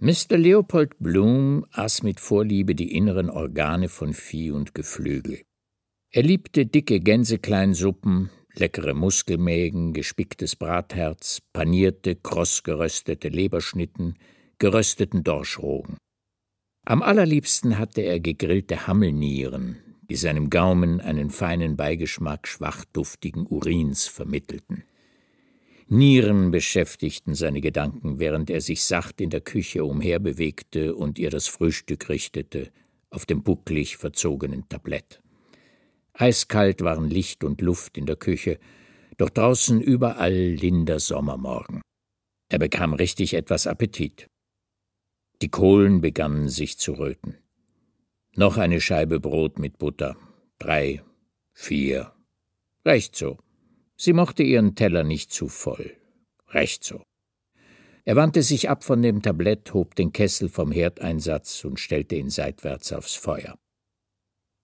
Mr. Leopold Bloom aß mit Vorliebe die inneren Organe von Vieh und Geflügel. Er liebte dicke Gänsekleinsuppen, leckere Muskelmägen, gespicktes Bratherz, panierte, krossgeröstete Leberschnitten, gerösteten Dorschrogen. Am allerliebsten hatte er gegrillte Hammelnieren, die seinem Gaumen einen feinen Beigeschmack schwachduftigen Urins vermittelten. Nieren beschäftigten seine Gedanken, während er sich sacht in der Küche umherbewegte und ihr das Frühstück richtete, auf dem bucklig verzogenen Tablett. Eiskalt waren Licht und Luft in der Küche, doch draußen überall linder Sommermorgen. Er bekam richtig etwas Appetit. Die Kohlen begannen sich zu röten. Noch eine Scheibe Brot mit Butter. Drei, vier. Recht so. Sie mochte ihren Teller nicht zu voll. Recht so. Er wandte sich ab von dem Tablett, hob den Kessel vom Herdeinsatz und stellte ihn seitwärts aufs Feuer.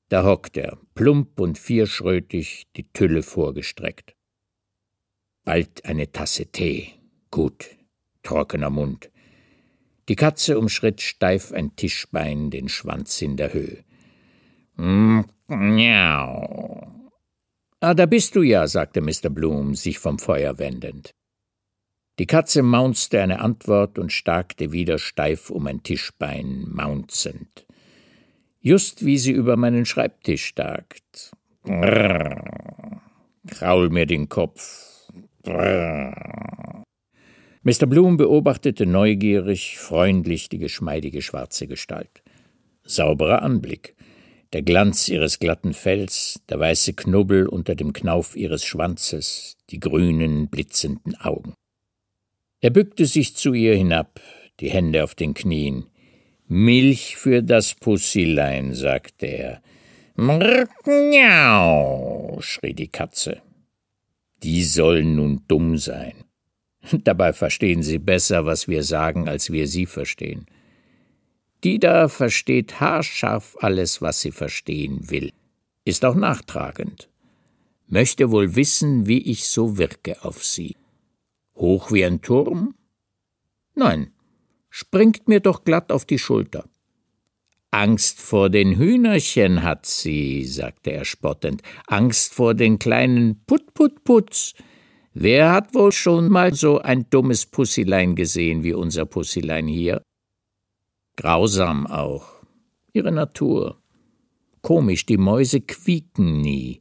Da hockt er, plump und vierschrötig, die Tülle vorgestreckt. Bald eine Tasse Tee. Gut, trockener Mund. Die Katze umschritt steif ein Tischbein, den Schwanz in der Höhe. Mm, miau. Ah, da bist du ja, sagte Mr. Bloom, sich vom Feuer wendend. Die Katze maunzte eine Antwort und starkte wieder steif um ein Tischbein, maunzend. Just wie sie über meinen Schreibtisch starkt. Brrr, kraul mir den Kopf. Brrr. Mr. Bloom beobachtete neugierig, freundlich die geschmeidige schwarze Gestalt. Sauberer Anblick der Glanz ihres glatten Fells, der weiße Knubbel unter dem Knauf ihres Schwanzes, die grünen, blitzenden Augen. Er bückte sich zu ihr hinab, die Hände auf den Knien. Milch für das Pussilein, sagte er. Mrknjau, schrie die Katze. Die sollen nun dumm sein. Dabei verstehen sie besser, was wir sagen, als wir sie verstehen. Die da versteht haarscharf alles, was sie verstehen will, ist auch nachtragend, möchte wohl wissen, wie ich so wirke auf sie. Hoch wie ein Turm? Nein, springt mir doch glatt auf die Schulter. Angst vor den Hühnerchen hat sie, sagte er spottend, Angst vor den kleinen Put-Put-Putz. Wer hat wohl schon mal so ein dummes Pussilein gesehen wie unser Pussilein hier? grausam auch, ihre Natur. Komisch, die Mäuse quieken nie,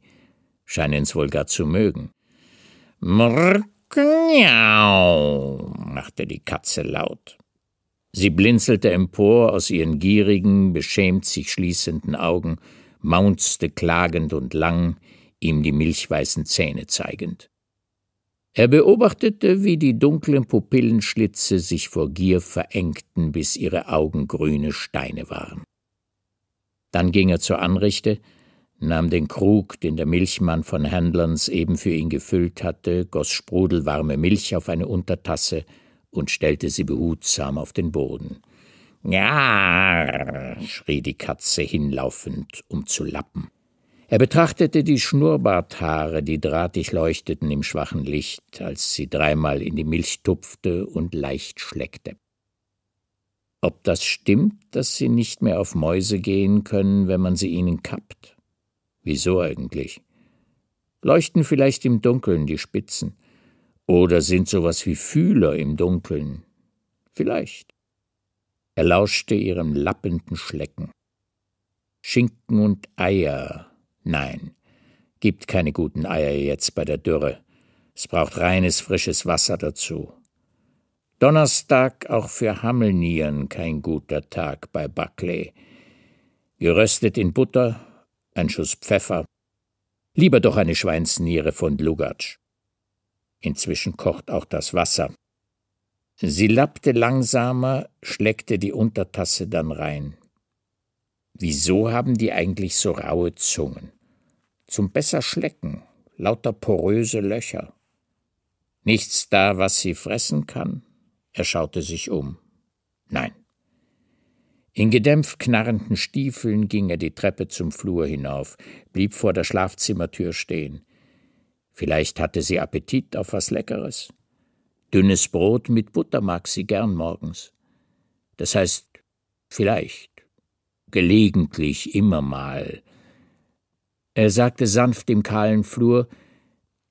scheinen's wohl gar zu mögen. Mrknjau, machte die Katze laut. Sie blinzelte empor aus ihren gierigen, beschämt sich schließenden Augen, maunzte klagend und lang, ihm die milchweißen Zähne zeigend. Er beobachtete, wie die dunklen Pupillenschlitze sich vor Gier verengten, bis ihre Augen grüne Steine waren. Dann ging er zur Anrichte, nahm den Krug, den der Milchmann von Händlerns eben für ihn gefüllt hatte, goss sprudelwarme Milch auf eine Untertasse und stellte sie behutsam auf den Boden. Ja, schrie die Katze hinlaufend, um zu lappen. Er betrachtete die Schnurrbarthaare, die drahtig leuchteten im schwachen Licht, als sie dreimal in die Milch tupfte und leicht schleckte. Ob das stimmt, dass sie nicht mehr auf Mäuse gehen können, wenn man sie ihnen kappt? Wieso eigentlich? Leuchten vielleicht im Dunkeln die Spitzen? Oder sind sowas wie Fühler im Dunkeln? Vielleicht. Er lauschte ihrem lappenden Schlecken. Schinken und Eier Nein, gibt keine guten Eier jetzt bei der Dürre. Es braucht reines, frisches Wasser dazu. Donnerstag auch für Hammelnieren kein guter Tag bei Buckley. Geröstet in Butter, ein Schuss Pfeffer. Lieber doch eine Schweinsniere von Lugatsch. Inzwischen kocht auch das Wasser. Sie lappte langsamer, schleckte die Untertasse dann rein. Wieso haben die eigentlich so raue Zungen? Zum besser schlecken, lauter poröse Löcher. Nichts da, was sie fressen kann? Er schaute sich um. Nein. In gedämpft knarrenden Stiefeln ging er die Treppe zum Flur hinauf, blieb vor der Schlafzimmertür stehen. Vielleicht hatte sie Appetit auf was Leckeres. Dünnes Brot mit Butter mag sie gern morgens. Das heißt, vielleicht gelegentlich, immer mal. Er sagte sanft im kahlen Flur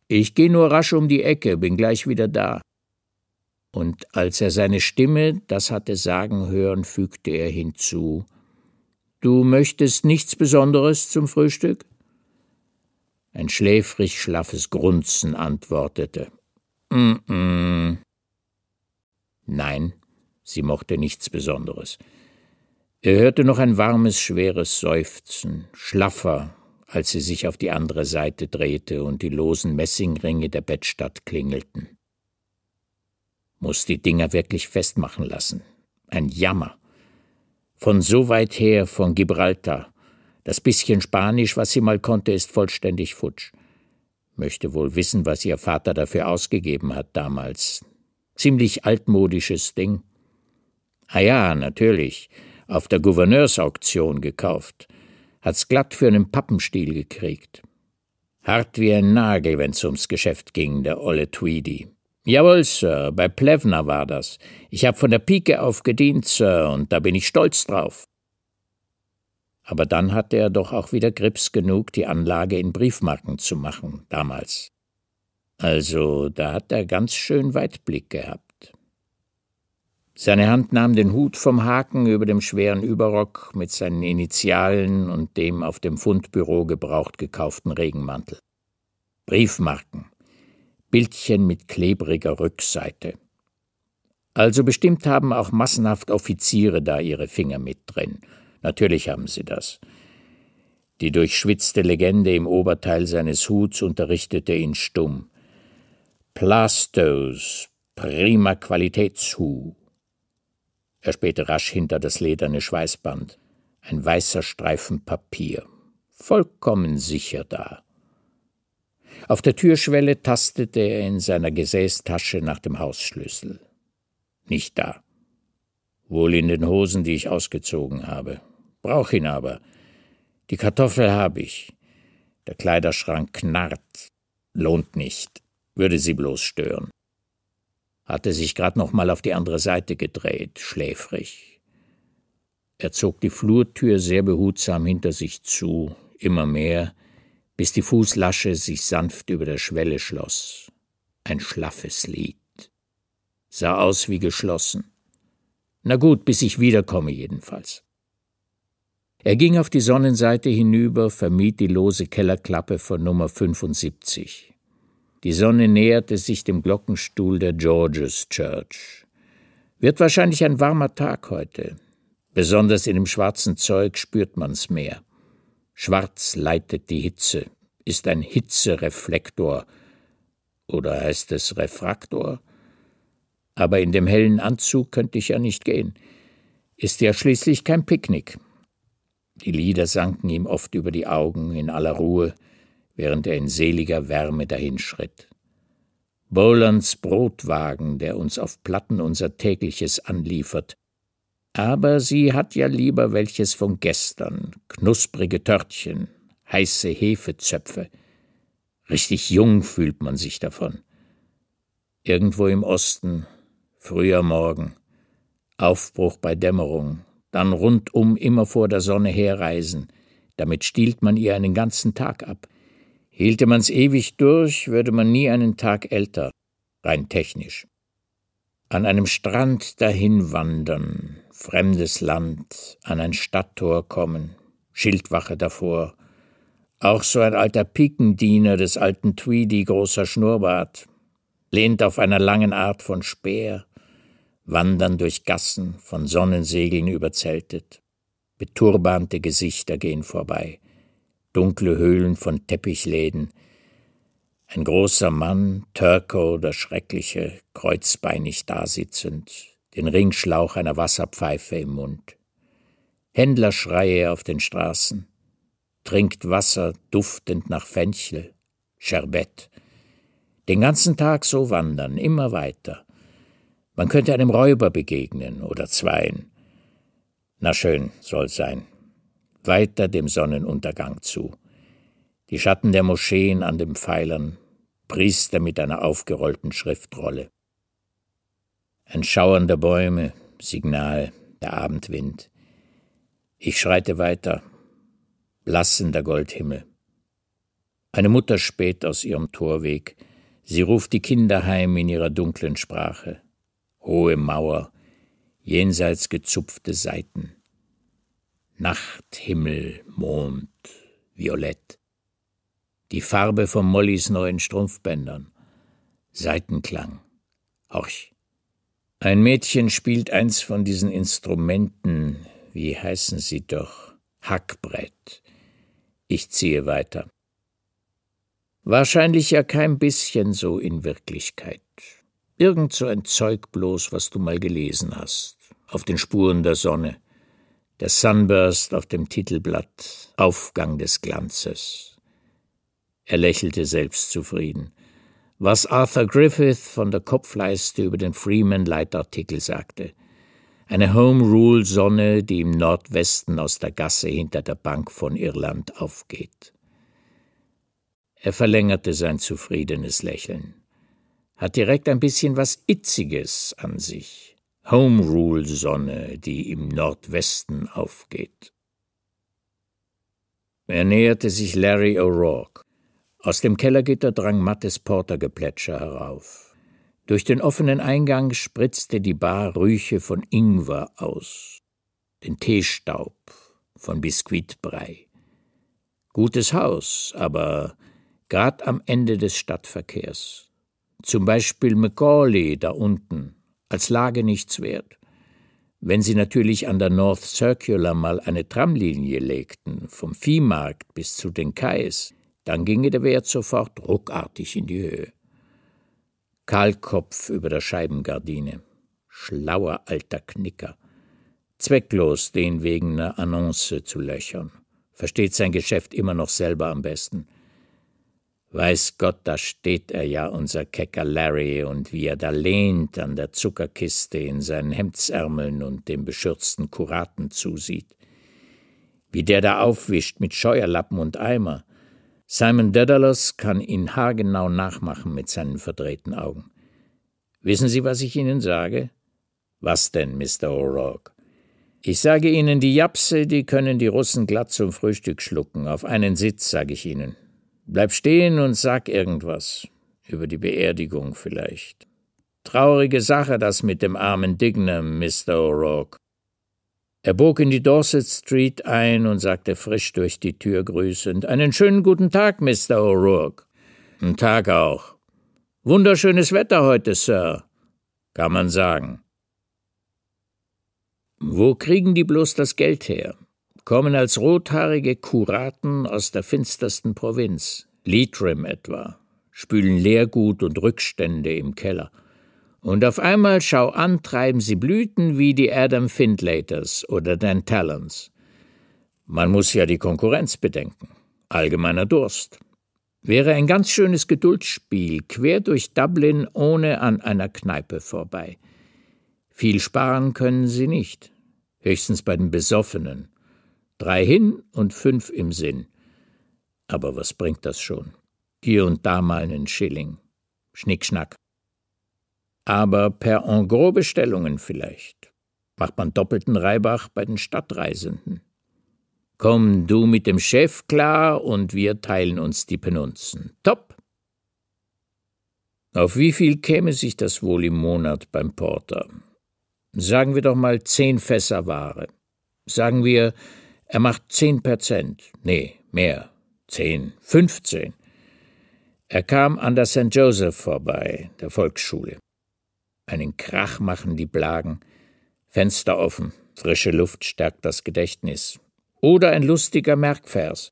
Ich geh nur rasch um die Ecke, bin gleich wieder da. Und als er seine Stimme das hatte sagen hören, fügte er hinzu Du möchtest nichts Besonderes zum Frühstück? Ein schläfrig schlaffes Grunzen antwortete Mm -mm. Nein, sie mochte nichts Besonderes. Er hörte noch ein warmes, schweres Seufzen, schlaffer, als sie sich auf die andere Seite drehte und die losen Messingringe der Bettstadt klingelten. Muss die Dinger wirklich festmachen lassen. Ein Jammer. Von so weit her, von Gibraltar. Das bisschen Spanisch, was sie mal konnte, ist vollständig futsch. Möchte wohl wissen, was ihr Vater dafür ausgegeben hat damals. Ziemlich altmodisches Ding. Ah ja, natürlich auf der Gouverneursauktion gekauft, hat's glatt für einen Pappenstiel gekriegt. Hart wie ein Nagel, wenn's ums Geschäft ging, der olle Tweedy. Jawohl, Sir, bei Plevner war das. Ich hab von der Pike auf gedient, Sir, und da bin ich stolz drauf. Aber dann hatte er doch auch wieder Grips genug, die Anlage in Briefmarken zu machen, damals. Also, da hat er ganz schön Weitblick gehabt. Seine Hand nahm den Hut vom Haken über dem schweren Überrock mit seinen Initialen und dem auf dem Fundbüro gebraucht gekauften Regenmantel. Briefmarken, Bildchen mit klebriger Rückseite. Also bestimmt haben auch massenhaft Offiziere da ihre Finger mit drin. Natürlich haben sie das. Die durchschwitzte Legende im Oberteil seines Huts unterrichtete ihn stumm. Plastos, prima Qualitätshu. Er spähte rasch hinter das lederne Schweißband. Ein weißer Streifen Papier. Vollkommen sicher da. Auf der Türschwelle tastete er in seiner Gesäßtasche nach dem Hausschlüssel. Nicht da. Wohl in den Hosen, die ich ausgezogen habe. Brauch ihn aber. Die Kartoffel habe ich. Der Kleiderschrank knarrt. Lohnt nicht. Würde sie bloß stören hatte sich gerade noch mal auf die andere Seite gedreht, schläfrig. Er zog die Flurtür sehr behutsam hinter sich zu, immer mehr, bis die Fußlasche sich sanft über der Schwelle schloss. Ein schlaffes Lied. Sah aus wie geschlossen. Na gut, bis ich wiederkomme jedenfalls. Er ging auf die Sonnenseite hinüber, vermied die lose Kellerklappe von Nummer 75. Die Sonne näherte sich dem Glockenstuhl der George's Church. Wird wahrscheinlich ein warmer Tag heute. Besonders in dem schwarzen Zeug spürt man's mehr. Schwarz leitet die Hitze, ist ein Hitzereflektor. Oder heißt es Refraktor? Aber in dem hellen Anzug könnte ich ja nicht gehen. Ist ja schließlich kein Picknick. Die Lieder sanken ihm oft über die Augen in aller Ruhe während er in seliger Wärme dahinschritt. Bolands Brotwagen, der uns auf Platten unser tägliches anliefert. Aber sie hat ja lieber welches von gestern, knusprige Törtchen, heiße Hefezöpfe. Richtig jung fühlt man sich davon. Irgendwo im Osten, früher Morgen, Aufbruch bei Dämmerung, dann rundum immer vor der Sonne herreisen, damit stiehlt man ihr einen ganzen Tag ab. Hielte man's ewig durch, würde man nie einen Tag älter, rein technisch. An einem Strand dahin wandern, fremdes Land, an ein Stadttor kommen, Schildwache davor, auch so ein alter Pikendiener des alten Tweedy, großer Schnurrbart, lehnt auf einer langen Art von Speer, wandern durch Gassen, von Sonnensegeln überzeltet. Beturbante Gesichter gehen vorbei dunkle Höhlen von Teppichläden. Ein großer Mann, Turco oder Schreckliche, kreuzbeinig dasitzend, den Ringschlauch einer Wasserpfeife im Mund. Händlerschreie auf den Straßen, trinkt Wasser duftend nach Fenchel, Scherbett. Den ganzen Tag so wandern, immer weiter. Man könnte einem Räuber begegnen oder zweien. Na schön, soll sein weiter dem Sonnenuntergang zu. Die Schatten der Moscheen an den Pfeilern, Priester mit einer aufgerollten Schriftrolle. Ein Schauern der Bäume, Signal, der Abendwind. Ich schreite weiter, blassender Goldhimmel. Eine Mutter späht aus ihrem Torweg, sie ruft die Kinder heim in ihrer dunklen Sprache. Hohe Mauer, jenseits gezupfte Seiten. Nacht, Himmel, Mond, Violett. Die Farbe von Mollys neuen Strumpfbändern. Seitenklang. Horch. Ein Mädchen spielt eins von diesen Instrumenten, wie heißen sie doch, Hackbrett. Ich ziehe weiter. Wahrscheinlich ja kein bisschen so in Wirklichkeit. Irgend so ein Zeug bloß, was du mal gelesen hast, auf den Spuren der Sonne. Der Sunburst auf dem Titelblatt, Aufgang des Glanzes. Er lächelte selbstzufrieden. Was Arthur Griffith von der Kopfleiste über den Freeman-Leitartikel sagte. Eine Home-Rule-Sonne, die im Nordwesten aus der Gasse hinter der Bank von Irland aufgeht. Er verlängerte sein zufriedenes Lächeln. Hat direkt ein bisschen was Itziges an sich. Home Rule Sonne, die im Nordwesten aufgeht. Er näherte sich Larry O'Rourke. Aus dem Kellergitter drang mattes Portergeplätscher herauf. Durch den offenen Eingang spritzte die Bar Rüche von Ingwer aus, den Teestaub von Biskuitbrei. Gutes Haus, aber grad am Ende des Stadtverkehrs. Zum Beispiel Macaulay da unten als Lage nichts wert. Wenn sie natürlich an der North Circular mal eine Tramlinie legten, vom Viehmarkt bis zu den Kais, dann ginge der Wert sofort ruckartig in die Höhe. Kahlkopf über der Scheibengardine. Schlauer alter Knicker. Zwecklos, den wegen einer Annonce zu löchern. Versteht sein Geschäft immer noch selber am besten – Weiß Gott, da steht er ja, unser kecker Larry, und wie er da lehnt an der Zuckerkiste in seinen Hemdsärmeln und dem beschürzten Kuraten zusieht. Wie der da aufwischt mit Scheuerlappen und Eimer. Simon Dedalus kann ihn haargenau nachmachen mit seinen verdrehten Augen. Wissen Sie, was ich Ihnen sage? Was denn, Mr. O'Rourke? Ich sage Ihnen, die Japse, die können die Russen glatt zum Frühstück schlucken. Auf einen Sitz, sage ich Ihnen. Bleib stehen und sag irgendwas. Über die Beerdigung vielleicht. Traurige Sache, das mit dem armen Dignam, Mr. O'Rourke. Er bog in die Dorset Street ein und sagte frisch durch die Tür grüßend: Einen schönen guten Tag, Mr. O'Rourke. Einen Tag auch. Wunderschönes Wetter heute, Sir. Kann man sagen. Wo kriegen die bloß das Geld her? kommen als rothaarige Kuraten aus der finstersten Provinz, Leitrim etwa, spülen Leergut und Rückstände im Keller. Und auf einmal, schau an, treiben sie Blüten wie die Adam Findlaters oder Dan Talons. Man muss ja die Konkurrenz bedenken. Allgemeiner Durst. Wäre ein ganz schönes Geduldsspiel, quer durch Dublin ohne an einer Kneipe vorbei. Viel sparen können sie nicht, höchstens bei den Besoffenen, drei hin und fünf im Sinn. Aber was bringt das schon? Hier und da mal einen Schilling. Schnickschnack. Aber per en gros bestellungen vielleicht. Macht man doppelten Reibach bei den Stadtreisenden. Komm du mit dem Chef klar und wir teilen uns die Penunzen. Top! Auf wie viel käme sich das wohl im Monat beim Porter? Sagen wir doch mal zehn Fässer Ware. Sagen wir er macht zehn Prozent, nee, mehr, Zehn, fünfzehn. Er kam an der St. Joseph vorbei, der Volksschule. Einen Krach machen die Blagen, Fenster offen, frische Luft stärkt das Gedächtnis. Oder ein lustiger Merkvers.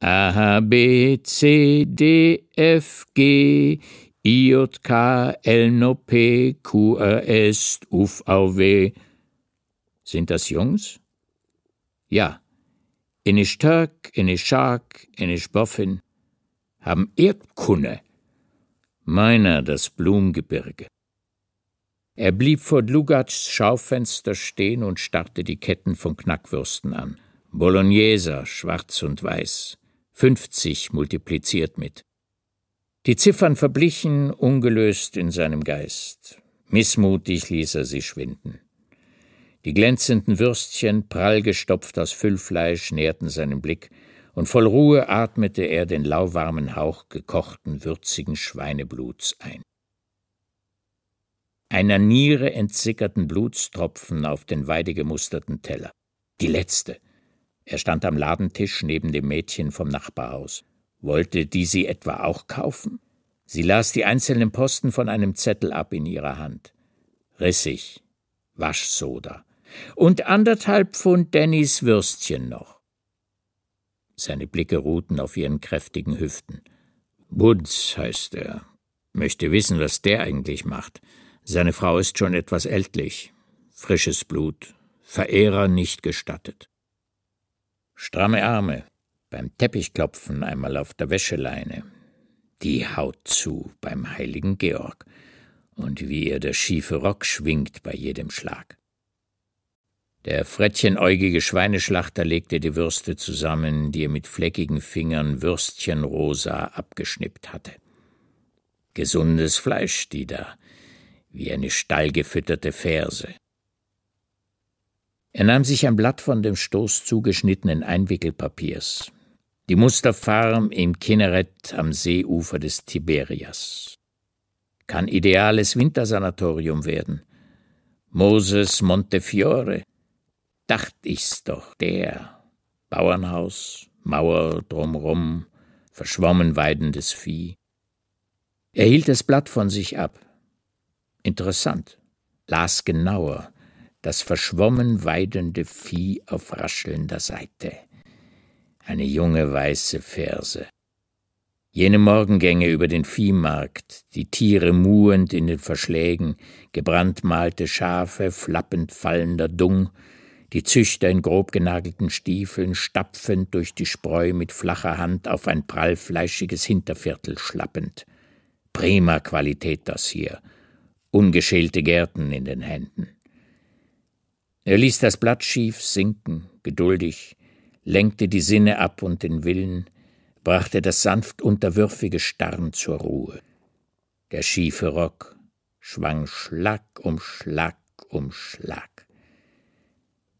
A, B, C, D, F, G, I, J, K, L, N, O, P, Q, R, S, U, V, W. Sind das Jungs? Ja, Inisch Türk, Inisch Schark, Inisch Boffin haben Erdkunde. Meiner das Blumengebirge. Er blieb vor Dlugatschs Schaufenster stehen und starrte die Ketten von Knackwürsten an. Bologneser, schwarz und weiß, fünfzig multipliziert mit. Die Ziffern verblichen, ungelöst in seinem Geist. Missmutig ließ er sie schwinden. Die glänzenden Würstchen, prall gestopft aus Füllfleisch, nährten seinen Blick, und voll Ruhe atmete er den lauwarmen Hauch gekochten, würzigen Schweinebluts ein. Einer Niere entsickerten Blutstropfen auf den weidegemusterten Teller. Die letzte. Er stand am Ladentisch neben dem Mädchen vom Nachbarhaus. Wollte die sie etwa auch kaufen? Sie las die einzelnen Posten von einem Zettel ab in ihrer Hand. Rissig, Waschsoda, und anderthalb Pfund Dannys Würstchen noch. Seine Blicke ruhten auf ihren kräftigen Hüften. Woods heißt er. Möchte wissen, was der eigentlich macht. Seine Frau ist schon etwas ältlich. Frisches Blut. Verehrer nicht gestattet. Stramme Arme. Beim Teppichklopfen einmal auf der Wäscheleine. Die Haut zu beim heiligen Georg. Und wie ihr der schiefe Rock schwingt bei jedem Schlag. Der frettchenäugige Schweineschlachter legte die Würste zusammen, die er mit fleckigen Fingern würstchenrosa abgeschnippt hatte. Gesundes Fleisch die da, wie eine stallgefütterte Ferse. Er nahm sich ein Blatt von dem Stoß zugeschnittenen Einwickelpapiers. Die Musterfarm im Kinneret am Seeufer des Tiberias. Kann ideales Wintersanatorium werden. Moses Montefiore, dacht ich's doch, der. Bauernhaus, Mauer drumrum, verschwommen weidendes Vieh. Er hielt das Blatt von sich ab. Interessant, las genauer, das verschwommen weidende Vieh auf raschelnder Seite. Eine junge weiße Ferse. Jene Morgengänge über den Viehmarkt, die Tiere muhend in den Verschlägen, gebrandmalte Schafe, flappend fallender Dung, die Züchter in grob genagelten Stiefeln stapfend durch die Spreu mit flacher Hand auf ein prallfleischiges Hinterviertel schlappend. Prima Qualität das hier, ungeschälte Gärten in den Händen. Er ließ das Blatt schief sinken, geduldig, lenkte die Sinne ab und den Willen, brachte das sanft unterwürfige Starren zur Ruhe. Der schiefe Rock schwang Schlag um Schlag um Schlag.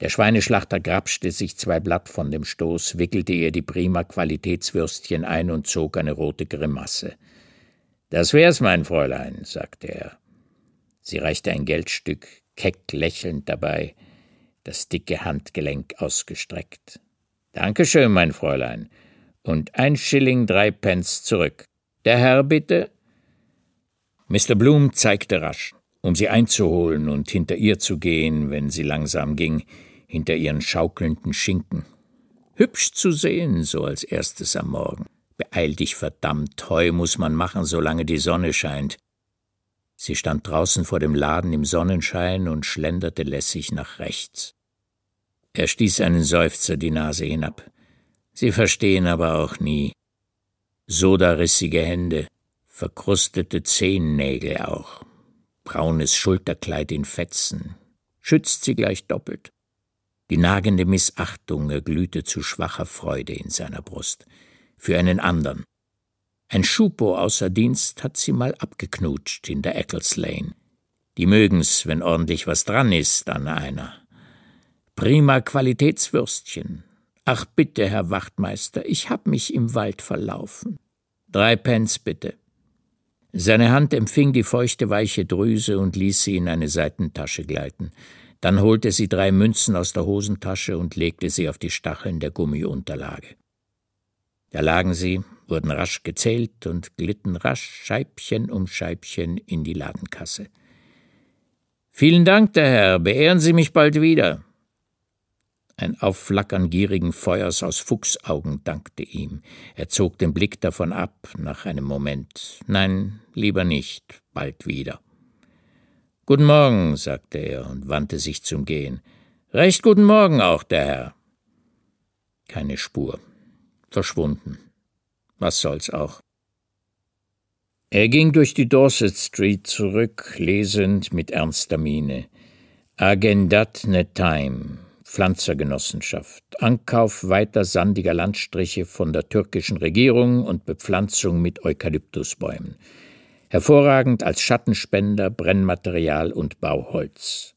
Der Schweineschlachter grapschte sich zwei Blatt von dem Stoß, wickelte ihr die prima Qualitätswürstchen ein und zog eine rote Grimasse. Das wär's, mein Fräulein, sagte er. Sie reichte ein Geldstück, keck lächelnd dabei, das dicke Handgelenk ausgestreckt. Dankeschön, mein Fräulein. Und ein Schilling drei Pence zurück. Der Herr, bitte? Mr. Bloom zeigte rasch, um sie einzuholen und hinter ihr zu gehen, wenn sie langsam ging hinter ihren schaukelnden Schinken. Hübsch zu sehen, so als erstes am Morgen. Beeil dich verdammt, Heu muss man machen, solange die Sonne scheint. Sie stand draußen vor dem Laden im Sonnenschein und schlenderte lässig nach rechts. Er stieß einen Seufzer die Nase hinab. Sie verstehen aber auch nie. Sodarissige Hände, verkrustete Zehennägel auch, braunes Schulterkleid in Fetzen, schützt sie gleich doppelt. Die nagende Missachtung erglühte zu schwacher Freude in seiner Brust. Für einen anderen. Ein Schupo außer Dienst hat sie mal abgeknutscht in der Eccles Lane. Die mögen's, wenn ordentlich was dran ist an einer. Prima Qualitätswürstchen. Ach bitte, Herr Wachtmeister, ich hab mich im Wald verlaufen. Drei Pence bitte. Seine Hand empfing die feuchte, weiche Drüse und ließ sie in eine Seitentasche gleiten. Dann holte sie drei Münzen aus der Hosentasche und legte sie auf die Stacheln der Gummiunterlage. Da lagen sie, wurden rasch gezählt und glitten rasch Scheibchen um Scheibchen in die Ladenkasse. Vielen Dank, der Herr, beehren Sie mich bald wieder. Ein Aufflackern gierigen Feuers aus Fuchsaugen dankte ihm. Er zog den Blick davon ab nach einem Moment. Nein, lieber nicht, bald wieder. Guten Morgen, sagte er und wandte sich zum Gehen. Recht guten Morgen auch, der Herr. Keine Spur. Verschwunden. Was soll's auch. Er ging durch die Dorset Street zurück, lesend mit ernster Miene. Agendat ne Time, Pflanzergenossenschaft, Ankauf weiter sandiger Landstriche von der türkischen Regierung und Bepflanzung mit Eukalyptusbäumen hervorragend als Schattenspender, Brennmaterial und Bauholz.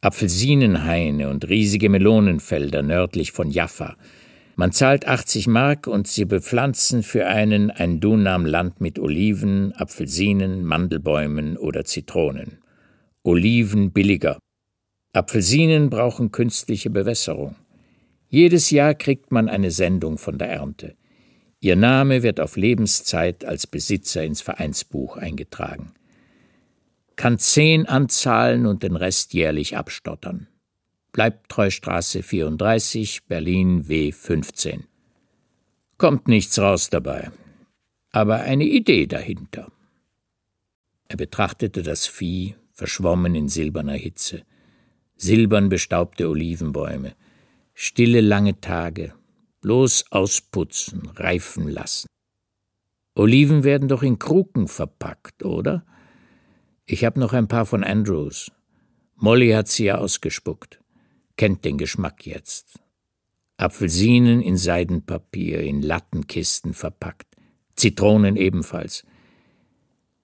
Apfelsinenhaine und riesige Melonenfelder nördlich von Jaffa. Man zahlt 80 Mark und sie bepflanzen für einen ein Dunam Land mit Oliven, Apfelsinen, Mandelbäumen oder Zitronen. Oliven billiger. Apfelsinen brauchen künstliche Bewässerung. Jedes Jahr kriegt man eine Sendung von der Ernte. Ihr Name wird auf Lebenszeit als Besitzer ins Vereinsbuch eingetragen, kann zehn anzahlen und den Rest jährlich abstottern. Bleibt Treustraße 34, Berlin W15. Kommt nichts raus dabei, aber eine Idee dahinter. Er betrachtete das Vieh, verschwommen in silberner Hitze, silbern bestaubte Olivenbäume, stille lange Tage, bloß ausputzen, reifen lassen. Oliven werden doch in Kruken verpackt, oder? Ich habe noch ein paar von Andrews. Molly hat sie ja ausgespuckt. Kennt den Geschmack jetzt. Apfelsinen in Seidenpapier, in Lattenkisten verpackt. Zitronen ebenfalls.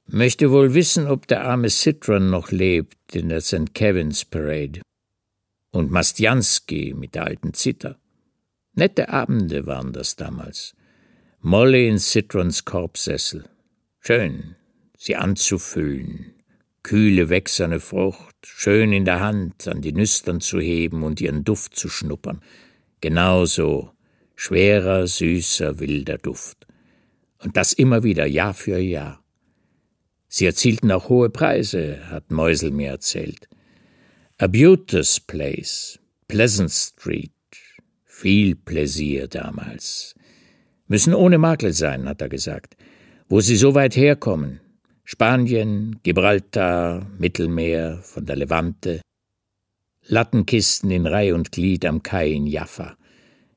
Möchte wohl wissen, ob der arme Citron noch lebt in der St. Kevin's Parade. Und Mastjanski mit der alten Zither. Nette Abende waren das damals. Molly in Citrons Korbsessel. Schön, sie anzufüllen. Kühle, wächserne Frucht, schön in der Hand, an die Nüstern zu heben und ihren Duft zu schnuppern. Genauso, schwerer, süßer, wilder Duft. Und das immer wieder, Jahr für Jahr. Sie erzielten auch hohe Preise, hat Meusel mir erzählt. A Beauteous Place, Pleasant Street, viel Pläsier damals. Müssen ohne Makel sein, hat er gesagt. Wo sie so weit herkommen. Spanien, Gibraltar, Mittelmeer, von der Levante. Lattenkisten in Reih und Glied am Kai in Jaffa.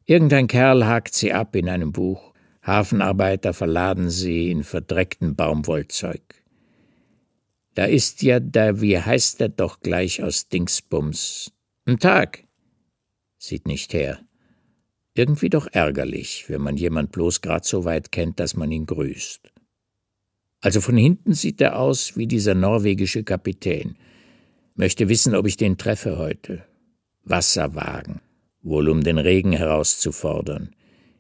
Irgendein Kerl hakt sie ab in einem Buch. Hafenarbeiter verladen sie in verdreckten Baumwollzeug. Da ist ja der, wie heißt er doch gleich aus Dingsbums? Ein Tag. Sieht nicht her. Irgendwie doch ärgerlich, wenn man jemand bloß grad so weit kennt, dass man ihn grüßt. Also von hinten sieht er aus wie dieser norwegische Kapitän. Möchte wissen, ob ich den treffe heute. Wasserwagen, wohl um den Regen herauszufordern.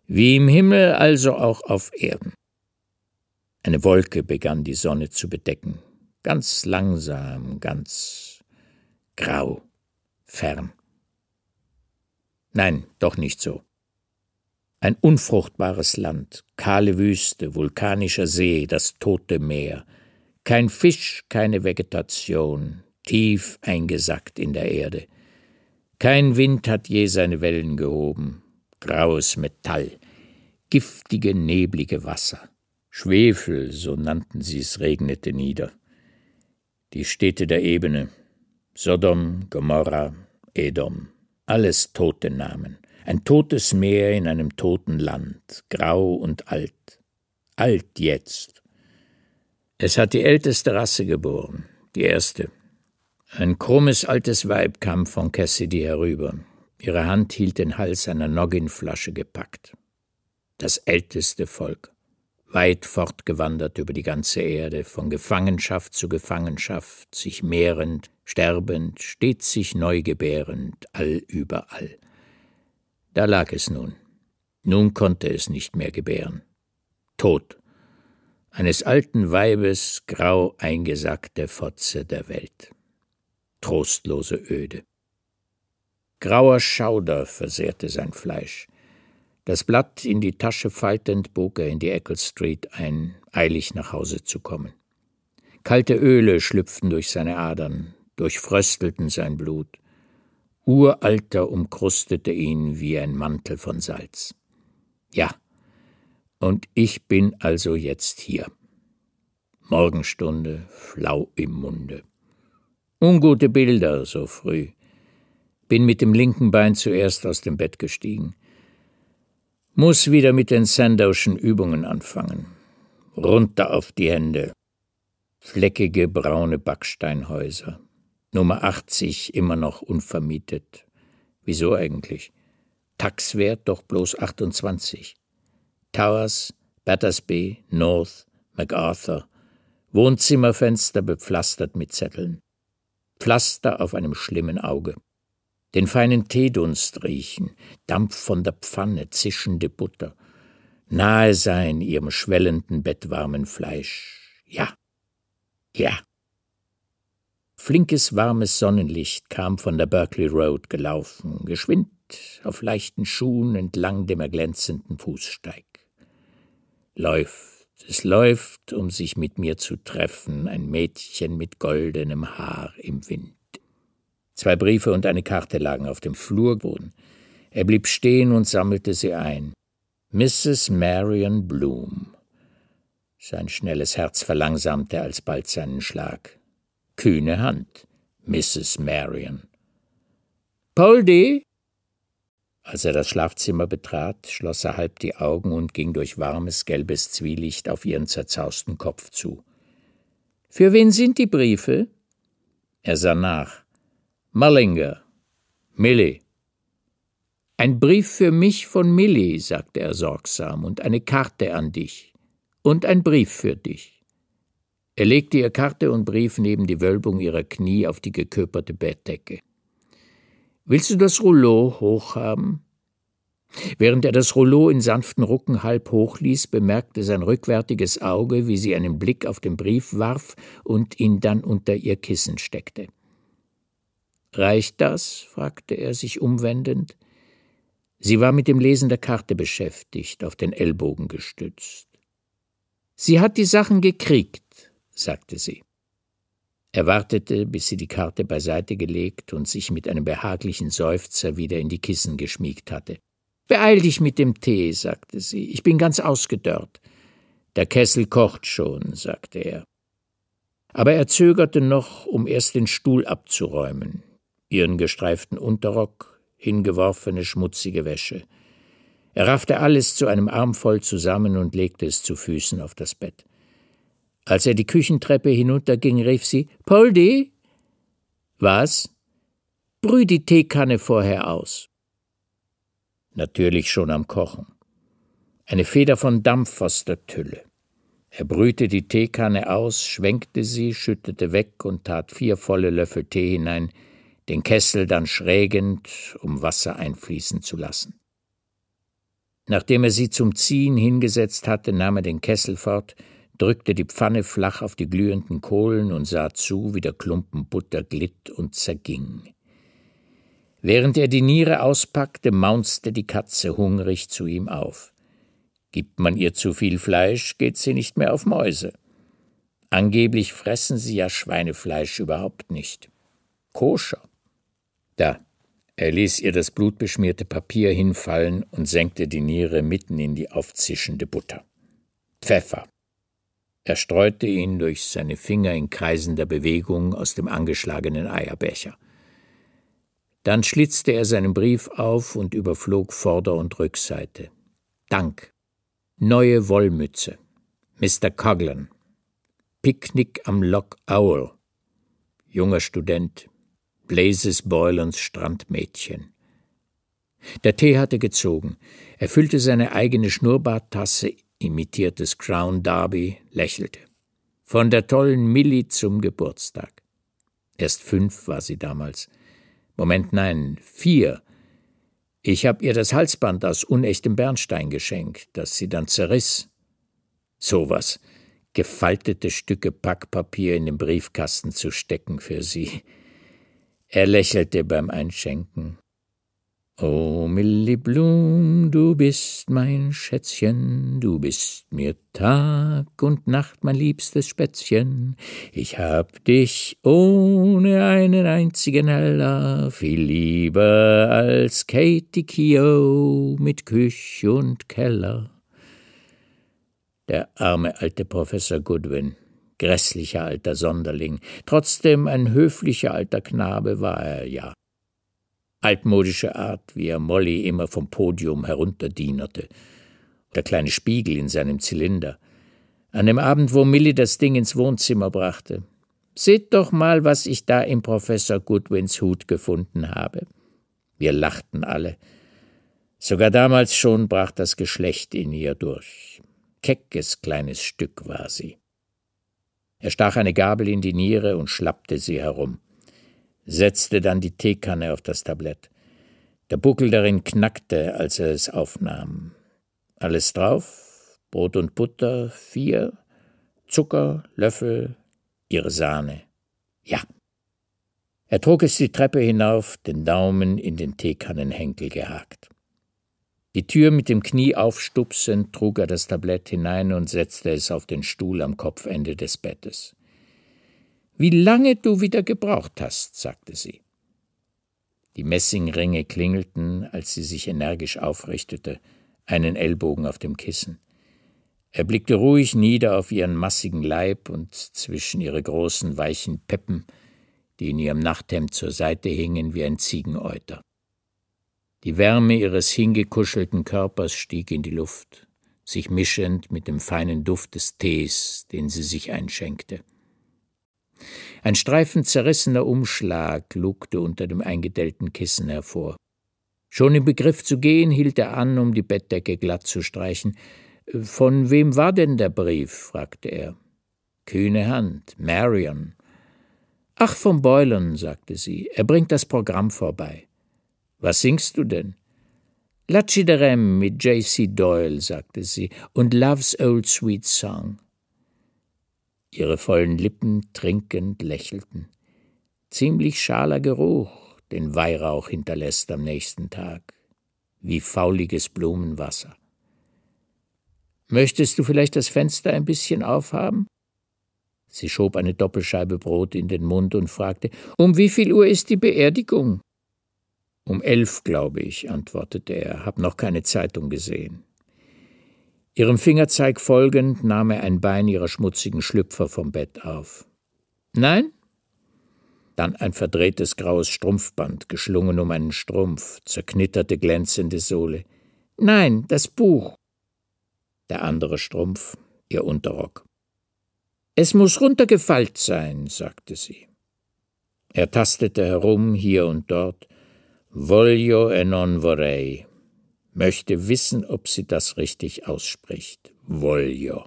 Wie im Himmel, also auch auf Erden. Eine Wolke begann die Sonne zu bedecken, ganz langsam, ganz grau, fern. Nein, doch nicht so. Ein unfruchtbares Land, kahle Wüste, vulkanischer See, das tote Meer. Kein Fisch, keine Vegetation, tief eingesackt in der Erde. Kein Wind hat je seine Wellen gehoben. Graues Metall, giftige, neblige Wasser. Schwefel, so nannten sie es, regnete nieder. Die Städte der Ebene, Sodom, Gomorra, Edom, alles tote Namen. Ein totes Meer in einem toten Land, grau und alt. Alt jetzt. Es hat die älteste Rasse geboren, die erste. Ein krummes altes Weib kam von Cassidy herüber. Ihre Hand hielt den Hals einer Nogginflasche gepackt. Das älteste Volk, weit fortgewandert über die ganze Erde, von Gefangenschaft zu Gefangenschaft, sich mehrend, sterbend, stets sich neu gebärend, allüberall. Da lag es nun. Nun konnte es nicht mehr gebären. Tod. Eines alten Weibes grau eingesackte Fotze der Welt. Trostlose Öde. Grauer Schauder versehrte sein Fleisch. Das Blatt in die Tasche faltend bog er in die Eccles Street ein, eilig nach Hause zu kommen. Kalte Öle schlüpften durch seine Adern, durchfröstelten sein Blut. Uralter umkrustete ihn wie ein Mantel von Salz. Ja, und ich bin also jetzt hier. Morgenstunde, flau im Munde. Ungute Bilder so früh. Bin mit dem linken Bein zuerst aus dem Bett gestiegen. Muss wieder mit den Sandowschen Übungen anfangen. Runter auf die Hände. Fleckige braune Backsteinhäuser Nummer 80 immer noch unvermietet. Wieso eigentlich? Taxwert doch bloß 28. Towers, Battersby, North, MacArthur. Wohnzimmerfenster bepflastert mit Zetteln. Pflaster auf einem schlimmen Auge. Den feinen Teedunst riechen, Dampf von der Pfanne, zischende Butter. Nahe sein ihrem schwellenden, bettwarmen Fleisch. Ja, ja. Flinkes, warmes Sonnenlicht kam von der Berkeley Road gelaufen, geschwind auf leichten Schuhen entlang dem erglänzenden Fußsteig. Läuft, es läuft, um sich mit mir zu treffen, ein Mädchen mit goldenem Haar im Wind. Zwei Briefe und eine Karte lagen auf dem Flurboden. Er blieb stehen und sammelte sie ein. Mrs. Marion Bloom. Sein schnelles Herz verlangsamte alsbald seinen Schlag kühne Hand, Mrs. Marion. Poldi! Als er das Schlafzimmer betrat, schloss er halb die Augen und ging durch warmes, gelbes Zwielicht auf ihren zerzausten Kopf zu. Für wen sind die Briefe? Er sah nach. Mullinger. Millie. Ein Brief für mich von Millie, sagte er sorgsam, und eine Karte an dich. Und ein Brief für dich. Er legte ihr Karte und Brief neben die Wölbung ihrer Knie auf die geköperte Bettdecke. Willst du das Rouleau hochhaben? Während er das Rouleau in sanften Rucken halb hochließ, bemerkte sein rückwärtiges Auge, wie sie einen Blick auf den Brief warf und ihn dann unter ihr Kissen steckte. Reicht das? fragte er sich umwendend. Sie war mit dem Lesen der Karte beschäftigt, auf den Ellbogen gestützt. Sie hat die Sachen gekriegt, sagte sie. Er wartete, bis sie die Karte beiseite gelegt und sich mit einem behaglichen Seufzer wieder in die Kissen geschmiegt hatte. Beeil dich mit dem Tee, sagte sie, ich bin ganz ausgedörrt. Der Kessel kocht schon, sagte er. Aber er zögerte noch, um erst den Stuhl abzuräumen, ihren gestreiften Unterrock, hingeworfene schmutzige Wäsche. Er raffte alles zu einem Arm voll zusammen und legte es zu Füßen auf das Bett. Als er die Küchentreppe hinunterging, rief sie Poldi. Was? Brüh die Teekanne vorher aus. Natürlich schon am Kochen. Eine Feder von Dampf aus der Tülle. Er brühte die Teekanne aus, schwenkte sie, schüttete weg und tat vier volle Löffel Tee hinein, den Kessel dann schrägend, um Wasser einfließen zu lassen. Nachdem er sie zum Ziehen hingesetzt hatte, nahm er den Kessel fort, drückte die Pfanne flach auf die glühenden Kohlen und sah zu, wie der Klumpen Butter glitt und zerging. Während er die Niere auspackte, maunzte die Katze hungrig zu ihm auf. Gibt man ihr zu viel Fleisch, geht sie nicht mehr auf Mäuse. Angeblich fressen sie ja Schweinefleisch überhaupt nicht. Koscher. Da. Er ließ ihr das blutbeschmierte Papier hinfallen und senkte die Niere mitten in die aufzischende Butter. Pfeffer. Er streute ihn durch seine Finger in kreisender Bewegung aus dem angeschlagenen Eierbecher. Dann schlitzte er seinen Brief auf und überflog Vorder- und Rückseite. Dank. Neue Wollmütze. Mr. Coglan. Picknick am Lock Owl. Junger Student. Blazes Boylans Strandmädchen. Der Tee hatte gezogen. Er füllte seine eigene Schnurrbarttasse imitiertes Crown Derby, lächelte. Von der tollen Millie zum Geburtstag. Erst fünf war sie damals. Moment, nein, vier. Ich hab ihr das Halsband aus unechtem Bernstein geschenkt, das sie dann zerriss. Sowas. Gefaltete Stücke Packpapier in den Briefkasten zu stecken für sie. Er lächelte beim Einschenken. O oh, Millie Blum, du bist mein Schätzchen, du bist mir Tag und Nacht mein liebstes Spätzchen. Ich hab dich ohne einen einzigen Heller viel lieber als Katie Keough mit Küch und Keller. Der arme alte Professor Goodwin, grässlicher alter Sonderling, trotzdem ein höflicher alter Knabe war er ja altmodische Art, wie er Molly immer vom Podium herunterdienerte, der kleine Spiegel in seinem Zylinder. An dem Abend, wo Millie das Ding ins Wohnzimmer brachte. Seht doch mal, was ich da im Professor Goodwins Hut gefunden habe. Wir lachten alle. Sogar damals schon brach das Geschlecht in ihr durch. Keckes kleines Stück war sie. Er stach eine Gabel in die Niere und schlappte sie herum setzte dann die Teekanne auf das Tablett. Der Buckel darin knackte, als er es aufnahm. Alles drauf, Brot und Butter, vier, Zucker, Löffel, ihre Sahne. Ja. Er trug es die Treppe hinauf, den Daumen in den Teekannenhenkel gehakt. Die Tür mit dem Knie aufstupsend trug er das Tablett hinein und setzte es auf den Stuhl am Kopfende des Bettes. Wie lange du wieder gebraucht hast, sagte sie. Die Messingringe klingelten, als sie sich energisch aufrichtete, einen Ellbogen auf dem Kissen. Er blickte ruhig nieder auf ihren massigen Leib und zwischen ihre großen, weichen Peppen, die in ihrem Nachthemd zur Seite hingen wie ein Ziegenäuter. Die Wärme ihres hingekuschelten Körpers stieg in die Luft, sich mischend mit dem feinen Duft des Tees, den sie sich einschenkte. Ein Streifen zerrissener Umschlag lugte unter dem eingedellten Kissen hervor. Schon im Begriff zu gehen, hielt er an, um die Bettdecke glatt zu streichen. Von wem war denn der Brief? fragte er. Kühne Hand, Marion. Ach, vom Boylan, sagte sie, er bringt das Programm vorbei. Was singst du denn? Lachiderem mit J.C. Doyle, sagte sie, und Love's Old Sweet Song. Ihre vollen Lippen trinkend lächelten. Ziemlich schaler Geruch, den Weihrauch hinterlässt am nächsten Tag, wie fauliges Blumenwasser. Möchtest du vielleicht das Fenster ein bisschen aufhaben? Sie schob eine Doppelscheibe Brot in den Mund und fragte Um wie viel Uhr ist die Beerdigung? Um elf, glaube ich, antwortete er, hab noch keine Zeitung gesehen. Ihrem Fingerzeig folgend nahm er ein Bein ihrer schmutzigen Schlüpfer vom Bett auf. Nein? Dann ein verdrehtes graues Strumpfband, geschlungen um einen Strumpf, zerknitterte glänzende Sohle. Nein, das Buch. Der andere Strumpf, ihr Unterrock. Es muss runtergefallt sein, sagte sie. Er tastete herum, hier und dort. Voglio e non vorrei, möchte wissen, ob sie das richtig ausspricht. Voljo.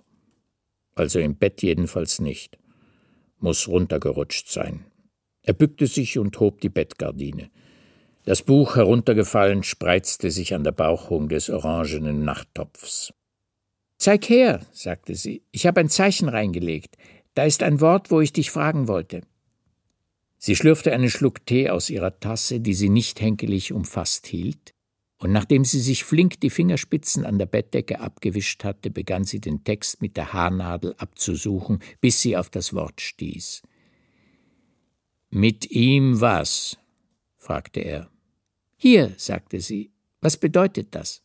Also im Bett jedenfalls nicht. Muss runtergerutscht sein. Er bückte sich und hob die Bettgardine. Das Buch, heruntergefallen, spreizte sich an der Bauchung des orangenen Nachttopfs. Zeig her, sagte sie, ich habe ein Zeichen reingelegt. Da ist ein Wort, wo ich dich fragen wollte. Sie schlürfte einen Schluck Tee aus ihrer Tasse, die sie nicht henkelig umfasst hielt, und nachdem sie sich flink die Fingerspitzen an der Bettdecke abgewischt hatte, begann sie den Text mit der Haarnadel abzusuchen, bis sie auf das Wort stieß. Mit ihm was? fragte er. Hier, sagte sie, was bedeutet das?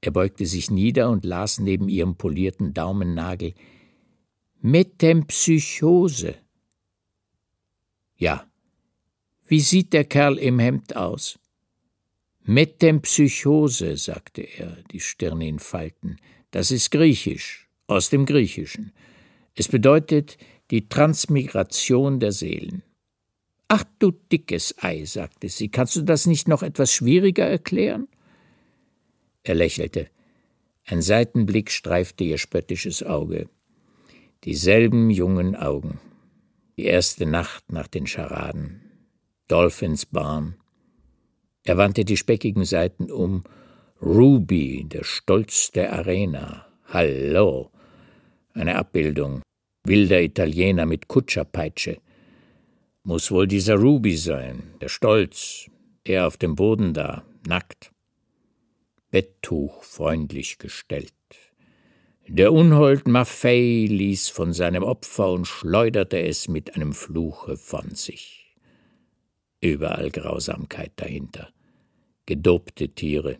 Er beugte sich nieder und las neben ihrem polierten Daumennagel Metempsychose. Ja. Wie sieht der Kerl im Hemd aus? Metempsychose, sagte er, die Stirn in Falten, das ist griechisch, aus dem Griechischen. Es bedeutet die Transmigration der Seelen. Ach du dickes Ei, sagte sie, kannst du das nicht noch etwas schwieriger erklären? Er lächelte. Ein Seitenblick streifte ihr spöttisches Auge. Dieselben jungen Augen. Die erste Nacht nach den Scharaden. Dolphins Barn. Er wandte die speckigen Seiten um. Ruby, der Stolz der Arena. Hallo! Eine Abbildung. Wilder Italiener mit Kutscherpeitsche. Muss wohl dieser Ruby sein, der Stolz, Er auf dem Boden da, nackt. Betttuch freundlich gestellt. Der Unhold Maffei ließ von seinem Opfer und schleuderte es mit einem Fluche von sich. Überall Grausamkeit dahinter gedobte Tiere.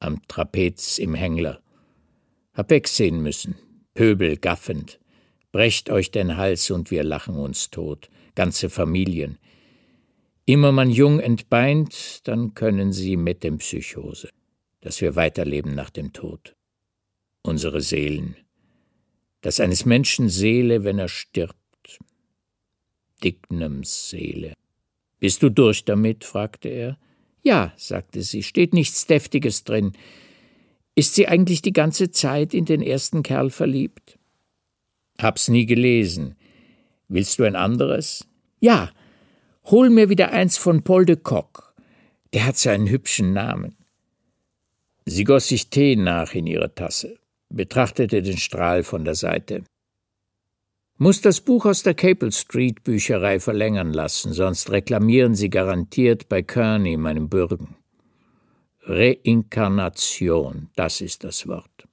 Am Trapez im Hängler. Hab wegsehen müssen, Pöbel gaffend. Brecht euch den Hals und wir lachen uns tot, ganze Familien. Immer man jung entbeint, dann können sie mit dem Psychose, dass wir weiterleben nach dem Tod. Unsere Seelen. Dass eines Menschen Seele, wenn er stirbt. Dignams Seele. Bist du durch damit? fragte er. Ja, sagte sie, steht nichts Deftiges drin. Ist sie eigentlich die ganze Zeit in den ersten Kerl verliebt? Hab's nie gelesen. Willst du ein anderes? Ja, hol mir wieder eins von Paul de Kock. Der hat so einen hübschen Namen. Sie goss sich Tee nach in ihre Tasse, betrachtete den Strahl von der Seite muss das Buch aus der Capel Street Bücherei verlängern lassen, sonst reklamieren sie garantiert bei Kearney, meinem Bürgen. Reinkarnation, das ist das Wort.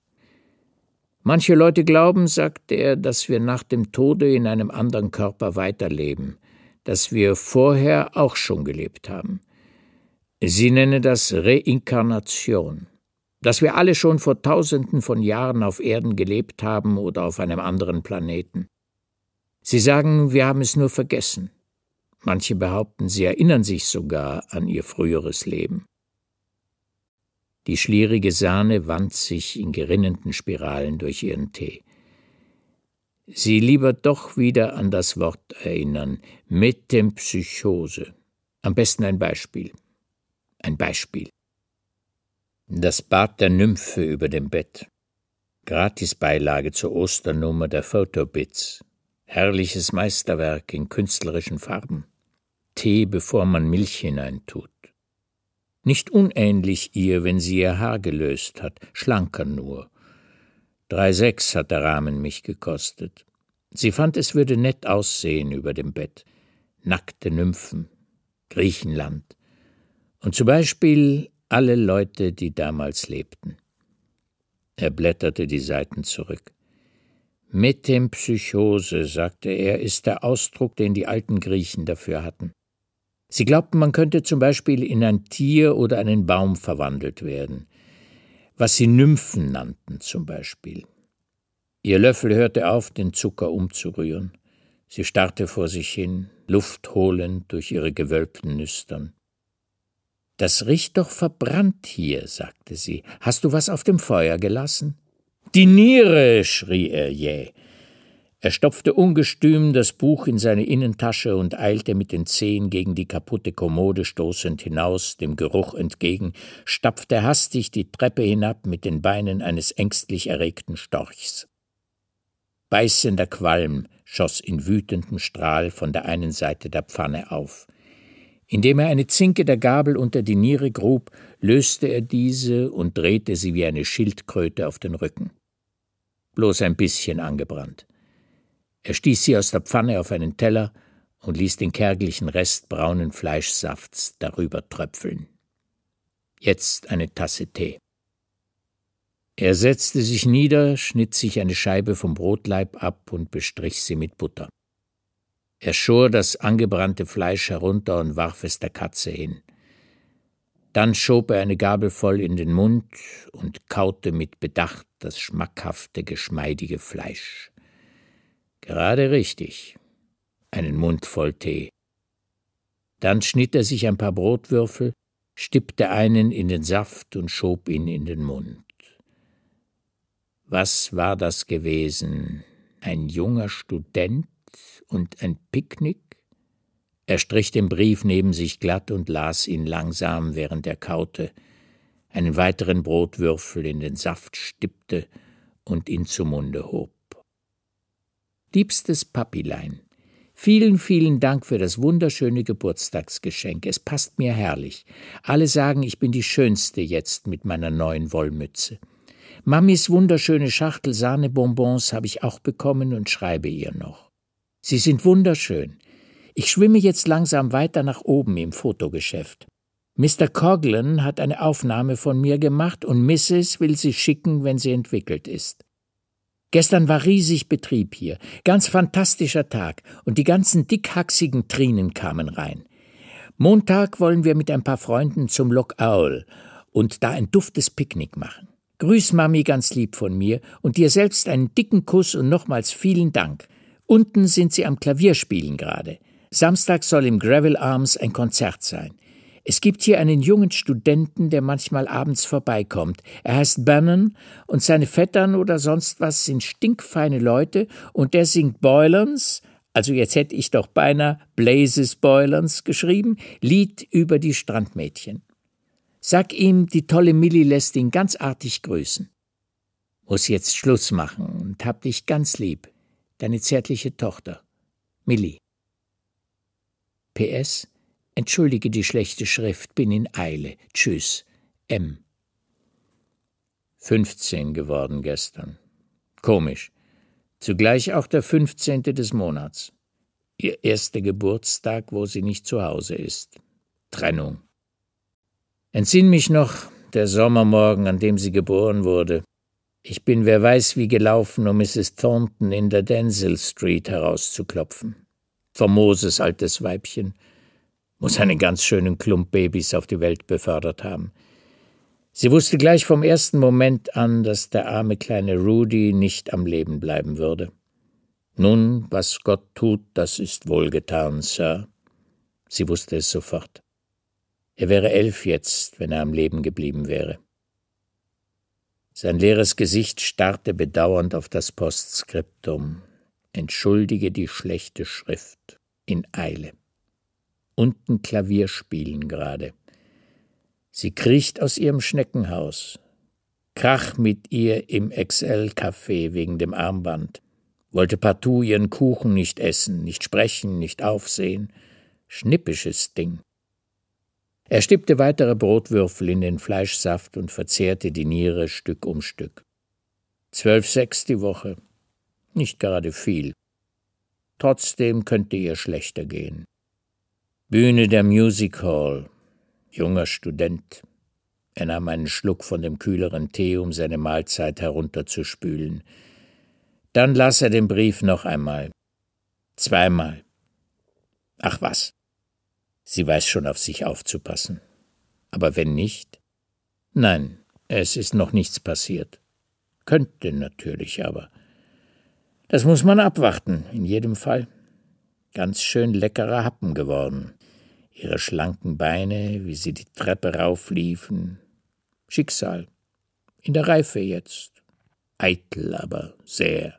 Manche Leute glauben, sagte er, dass wir nach dem Tode in einem anderen Körper weiterleben, dass wir vorher auch schon gelebt haben. Sie nennen das Reinkarnation, dass wir alle schon vor Tausenden von Jahren auf Erden gelebt haben oder auf einem anderen Planeten. Sie sagen, wir haben es nur vergessen. Manche behaupten, sie erinnern sich sogar an ihr früheres Leben. Die schlierige Sahne wand sich in gerinnenden Spiralen durch ihren Tee. Sie lieber doch wieder an das Wort erinnern, mit dem Psychose. Am besten ein Beispiel. Ein Beispiel. Das Bad der Nymphe über dem Bett. Gratisbeilage zur Osternummer der Photobits Herrliches Meisterwerk in künstlerischen Farben. Tee, bevor man Milch hineintut. Nicht unähnlich ihr, wenn sie ihr Haar gelöst hat, schlanker nur. Drei sechs hat der Rahmen mich gekostet. Sie fand, es würde nett aussehen über dem Bett. Nackte Nymphen, Griechenland. Und zum Beispiel alle Leute, die damals lebten. Er blätterte die Seiten zurück. Mit dem Psychose, sagte er, ist der Ausdruck, den die alten Griechen dafür hatten. Sie glaubten, man könnte zum Beispiel in ein Tier oder einen Baum verwandelt werden, was sie Nymphen nannten zum Beispiel. Ihr Löffel hörte auf, den Zucker umzurühren. Sie starrte vor sich hin, Luft holend durch ihre gewölbten Nüstern. Das riecht doch verbrannt hier, sagte sie. Hast du was auf dem Feuer gelassen? Die Niere! schrie er jäh. Er stopfte ungestüm das Buch in seine Innentasche und eilte mit den Zehen gegen die kaputte Kommode stoßend hinaus, dem Geruch entgegen, stapfte hastig die Treppe hinab mit den Beinen eines ängstlich erregten Storchs. Beißender Qualm schoss in wütendem Strahl von der einen Seite der Pfanne auf. Indem er eine Zinke der Gabel unter die Niere grub, löste er diese und drehte sie wie eine Schildkröte auf den Rücken. Bloß ein bisschen angebrannt. Er stieß sie aus der Pfanne auf einen Teller und ließ den kärglichen Rest braunen Fleischsafts darüber tröpfeln. Jetzt eine Tasse Tee. Er setzte sich nieder, schnitt sich eine Scheibe vom Brotleib ab und bestrich sie mit Butter. Er schor das angebrannte Fleisch herunter und warf es der Katze hin. Dann schob er eine Gabel voll in den Mund und kaute mit Bedacht das schmackhafte, geschmeidige Fleisch. Gerade richtig. Einen Mund voll Tee. Dann schnitt er sich ein paar Brotwürfel, stippte einen in den Saft und schob ihn in den Mund. Was war das gewesen? Ein junger Student? und ein Picknick? Er strich den Brief neben sich glatt und las ihn langsam, während er kaute, einen weiteren Brotwürfel in den Saft stippte und ihn zum Munde hob. Liebstes Papilein, Vielen, vielen Dank für das wunderschöne Geburtstagsgeschenk. Es passt mir herrlich. Alle sagen, ich bin die Schönste jetzt mit meiner neuen Wollmütze. Mamis wunderschöne Schachtel Sahnebonbons habe ich auch bekommen und schreibe ihr noch. Sie sind wunderschön. Ich schwimme jetzt langsam weiter nach oben im Fotogeschäft. Mr. Coglan hat eine Aufnahme von mir gemacht und Mrs. will sie schicken, wenn sie entwickelt ist. Gestern war riesig Betrieb hier, ganz fantastischer Tag und die ganzen dickhaxigen Trinen kamen rein. Montag wollen wir mit ein paar Freunden zum Lock Owl und da ein duftes Picknick machen. Grüß Mami ganz lieb von mir und dir selbst einen dicken Kuss und nochmals vielen Dank. Unten sind sie am Klavierspielen gerade. Samstag soll im Gravel Arms ein Konzert sein. Es gibt hier einen jungen Studenten, der manchmal abends vorbeikommt. Er heißt Bannon und seine Vettern oder sonst was sind stinkfeine Leute und der singt Boylans, also jetzt hätte ich doch beinahe Blazes Boylans geschrieben, Lied über die Strandmädchen. Sag ihm, die tolle Millie lässt ihn ganz artig grüßen. Muss jetzt Schluss machen und hab dich ganz lieb. Deine zärtliche Tochter, Millie. PS. Entschuldige die schlechte Schrift, bin in Eile. Tschüss. M. 15 geworden gestern. Komisch. Zugleich auch der 15. des Monats. Ihr erster Geburtstag, wo sie nicht zu Hause ist. Trennung. Entsinn mich noch der Sommermorgen, an dem sie geboren wurde. Ich bin wer weiß wie gelaufen, um Mrs. Thornton in der Denzel Street herauszuklopfen. Famoses altes Weibchen, muss einen ganz schönen Klump Babys auf die Welt befördert haben. Sie wusste gleich vom ersten Moment an, dass der arme kleine Rudy nicht am Leben bleiben würde. Nun, was Gott tut, das ist wohlgetan, Sir. Sie wusste es sofort. Er wäre elf jetzt, wenn er am Leben geblieben wäre. Sein leeres Gesicht starrte bedauernd auf das Postskriptum. Entschuldige die schlechte Schrift. In Eile. Unten Klavier spielen gerade. Sie kriecht aus ihrem Schneckenhaus. Krach mit ihr im XL-Café wegen dem Armband. Wollte partout ihren Kuchen nicht essen, nicht sprechen, nicht aufsehen. Schnippisches Ding. Er stippte weitere Brotwürfel in den Fleischsaft und verzehrte die Niere Stück um Stück. Zwölf Sechs die Woche. Nicht gerade viel. Trotzdem könnte ihr schlechter gehen. Bühne der Music Hall. Junger Student. Er nahm einen Schluck von dem kühleren Tee, um seine Mahlzeit herunterzuspülen. Dann las er den Brief noch einmal. Zweimal. Ach was. Sie weiß schon auf sich aufzupassen. Aber wenn nicht? Nein, es ist noch nichts passiert. Könnte natürlich aber. Das muss man abwarten, in jedem Fall. Ganz schön leckerer Happen geworden. Ihre schlanken Beine, wie sie die Treppe raufliefen. Schicksal. In der Reife jetzt. Eitel aber sehr.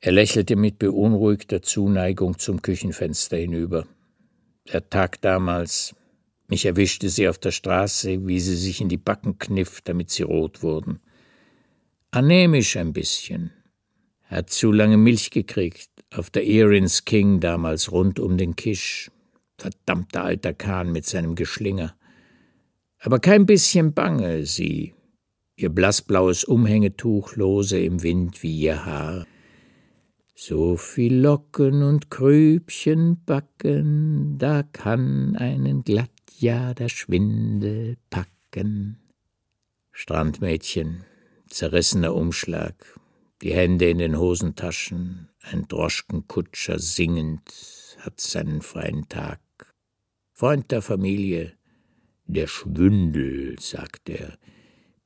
Er lächelte mit beunruhigter Zuneigung zum Küchenfenster hinüber der Tag damals. Mich erwischte sie auf der Straße, wie sie sich in die Backen kniff, damit sie rot wurden. Anämisch ein bisschen. Hat zu lange Milch gekriegt, auf der Earins King damals rund um den Kisch. Verdammter alter Kahn mit seinem Geschlinger. Aber kein bisschen bange, sie. Ihr blassblaues Umhängetuch lose im Wind wie ihr Haar. So viel Locken und Krübchen backen, da kann einen Glattjahr der Schwindel packen. Strandmädchen, zerrissener Umschlag, die Hände in den Hosentaschen, ein Droschkenkutscher singend hat seinen freien Tag. Freund der Familie, der Schwindel, sagt er,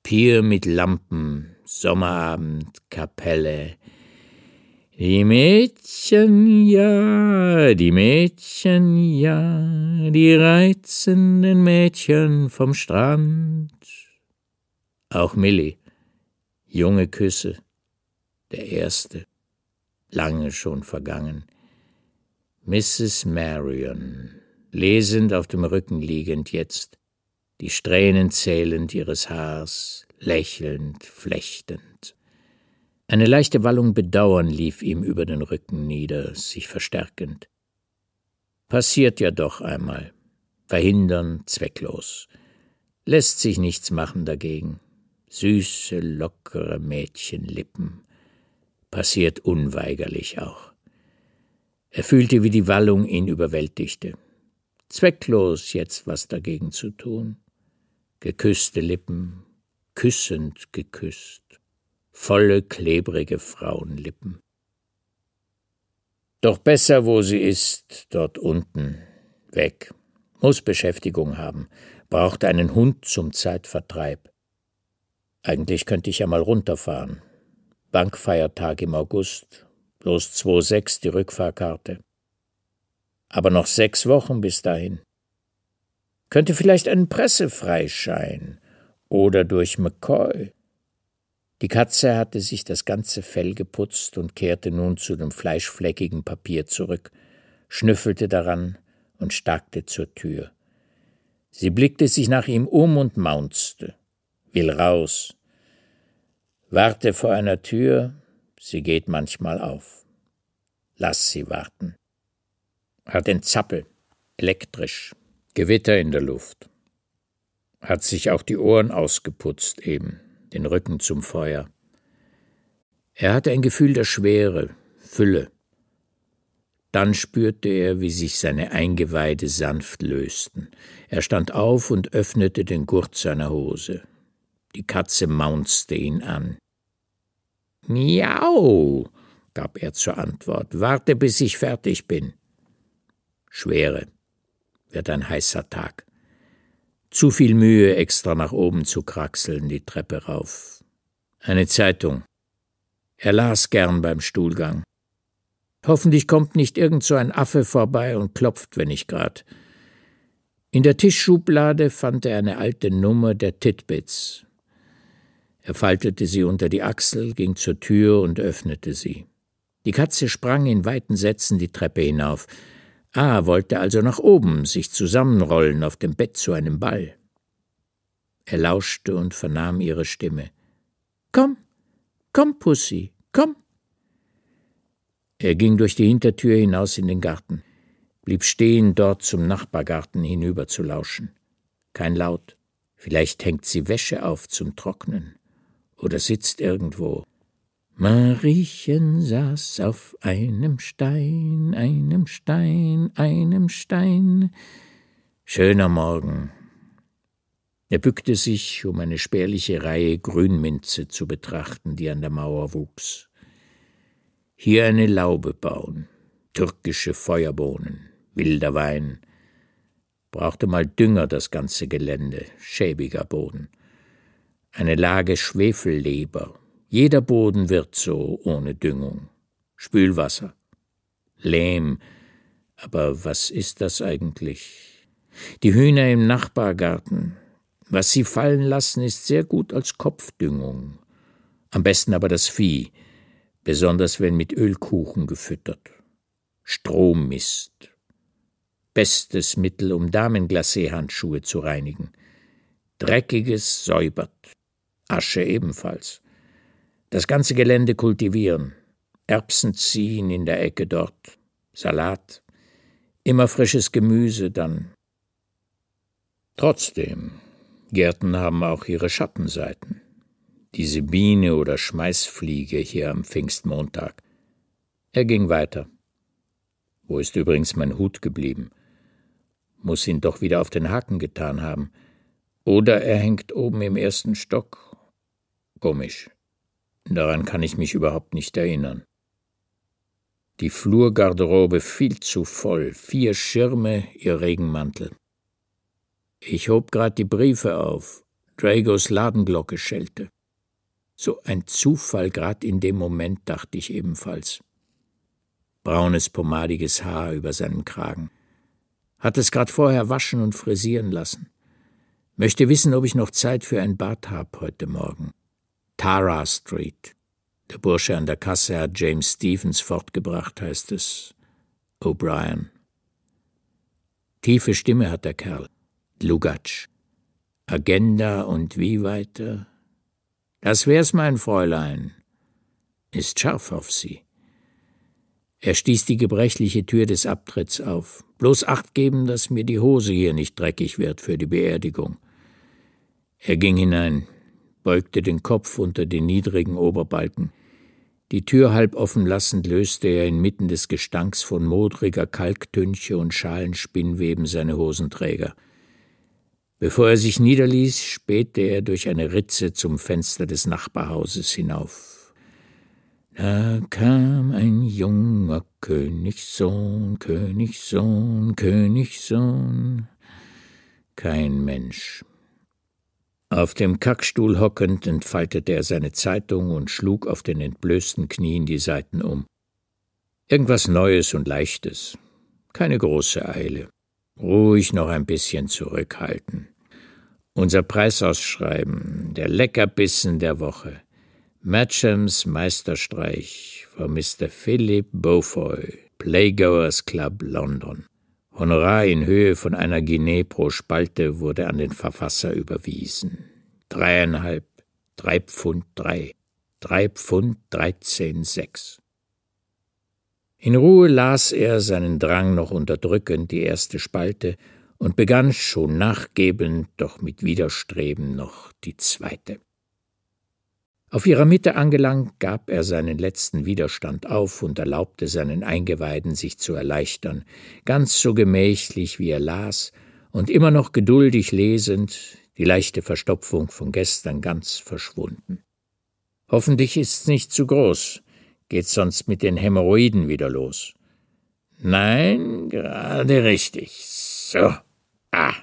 Pier mit Lampen, Sommerabend, Kapelle, die Mädchen ja, die Mädchen ja, die reizenden Mädchen vom Strand. Auch Millie, junge Küsse, der erste, lange schon vergangen. Mrs. Marion, lesend auf dem Rücken liegend jetzt, die Strähnen zählend ihres Haars, lächelnd, flechtend. Eine leichte Wallung Bedauern lief ihm über den Rücken nieder, sich verstärkend. Passiert ja doch einmal. Verhindern zwecklos. Lässt sich nichts machen dagegen. Süße, lockere Mädchenlippen. Passiert unweigerlich auch. Er fühlte, wie die Wallung ihn überwältigte. Zwecklos jetzt was dagegen zu tun. Geküsste Lippen, küssend geküsst volle, klebrige Frauenlippen. Doch besser, wo sie ist, dort unten, weg, muss Beschäftigung haben, braucht einen Hund zum Zeitvertreib. Eigentlich könnte ich ja mal runterfahren. Bankfeiertag im August, bloß 2,6 die Rückfahrkarte. Aber noch sechs Wochen bis dahin. Könnte vielleicht einen Pressefreischein oder durch McCoy die Katze hatte sich das ganze Fell geputzt und kehrte nun zu dem fleischfleckigen Papier zurück, schnüffelte daran und starkte zur Tür. Sie blickte sich nach ihm um und maunzte. Will raus. Warte vor einer Tür, sie geht manchmal auf. Lass sie warten. Hat den Zappel, elektrisch, Gewitter in der Luft. Hat sich auch die Ohren ausgeputzt eben den Rücken zum Feuer. Er hatte ein Gefühl der Schwere, Fülle. Dann spürte er, wie sich seine Eingeweide sanft lösten. Er stand auf und öffnete den Gurt seiner Hose. Die Katze maunzte ihn an. Miau, gab er zur Antwort. Warte, bis ich fertig bin. Schwere. Wird ein heißer Tag. Zu viel Mühe, extra nach oben zu kraxeln, die Treppe rauf. Eine Zeitung. Er las gern beim Stuhlgang. Hoffentlich kommt nicht irgend so ein Affe vorbei und klopft, wenn ich grad. In der Tischschublade fand er eine alte Nummer der Titbits. Er faltete sie unter die Achsel, ging zur Tür und öffnete sie. Die Katze sprang in weiten Sätzen die Treppe hinauf. A ah, wollte also nach oben, sich zusammenrollen auf dem Bett zu einem Ball. Er lauschte und vernahm ihre Stimme. Komm, komm, Pussy, komm. Er ging durch die Hintertür hinaus in den Garten, blieb stehen, dort zum Nachbargarten hinüber zu lauschen. Kein Laut. Vielleicht hängt sie Wäsche auf zum Trocknen oder sitzt irgendwo. Mariechen saß auf einem Stein, einem Stein, einem Stein. Schöner Morgen. Er bückte sich, um eine spärliche Reihe Grünminze zu betrachten, die an der Mauer wuchs. Hier eine Laube bauen, türkische Feuerbohnen, wilder Wein. Brauchte mal Dünger das ganze Gelände, schäbiger Boden. Eine Lage Schwefelleber, jeder Boden wird so ohne Düngung. Spülwasser. Lehm. Aber was ist das eigentlich? Die Hühner im Nachbargarten. Was sie fallen lassen, ist sehr gut als Kopfdüngung. Am besten aber das Vieh, besonders wenn mit Ölkuchen gefüttert. Strommist. Bestes Mittel, um Damenglacé-Handschuhe zu reinigen. Dreckiges säubert. Asche ebenfalls. Das ganze Gelände kultivieren. Erbsen ziehen in der Ecke dort. Salat. Immer frisches Gemüse dann. Trotzdem, Gärten haben auch ihre Schattenseiten. Diese Biene oder Schmeißfliege hier am Pfingstmontag. Er ging weiter. Wo ist übrigens mein Hut geblieben? Muss ihn doch wieder auf den Haken getan haben. Oder er hängt oben im ersten Stock. Komisch. Daran kann ich mich überhaupt nicht erinnern. Die Flurgarderobe viel zu voll, vier Schirme, ihr Regenmantel. Ich hob grad die Briefe auf. Dragos Ladenglocke schellte. So ein Zufall grad in dem Moment, dachte ich ebenfalls. Braunes, pomadiges Haar über seinem Kragen. Hat es grad vorher waschen und frisieren lassen. Möchte wissen, ob ich noch Zeit für ein Bad hab heute Morgen. Tara Street. Der Bursche an der Kasse hat James Stevens fortgebracht, heißt es. O'Brien. Tiefe Stimme hat der Kerl. Lugatsch. Agenda und wie weiter? Das wär's, mein Fräulein. Ist scharf auf sie. Er stieß die gebrechliche Tür des Abtritts auf. Bloß acht geben, dass mir die Hose hier nicht dreckig wird für die Beerdigung. Er ging hinein beugte den Kopf unter den niedrigen Oberbalken. Die Tür halb offen lassend löste er inmitten des Gestanks von modriger Kalktünche und schalen Spinnweben seine Hosenträger. Bevor er sich niederließ, spähte er durch eine Ritze zum Fenster des Nachbarhauses hinauf. Da kam ein junger Königssohn, Königssohn, Königssohn. Kein Mensch. Auf dem Kackstuhl hockend entfaltete er seine Zeitung und schlug auf den entblößten Knien die Seiten um. Irgendwas Neues und Leichtes. Keine große Eile. Ruhig noch ein bisschen zurückhalten. Unser Preisausschreiben, der Leckerbissen der Woche. Matchams Meisterstreich von Mr. Philip Beaufoy, Playgoers Club London. Honorar in Höhe von einer Guinee pro Spalte wurde an den Verfasser überwiesen. Dreieinhalb, drei Pfund drei, drei Pfund dreizehn sechs. In Ruhe las er, seinen Drang noch unterdrückend, die erste Spalte und begann schon nachgebend, doch mit Widerstreben noch die zweite. Auf ihrer Mitte angelangt, gab er seinen letzten Widerstand auf und erlaubte seinen Eingeweiden, sich zu erleichtern, ganz so gemächlich, wie er las, und immer noch geduldig lesend, die leichte Verstopfung von gestern ganz verschwunden. Hoffentlich ist's nicht zu groß, geht's sonst mit den Hämorrhoiden wieder los. Nein, gerade richtig. So. Ah.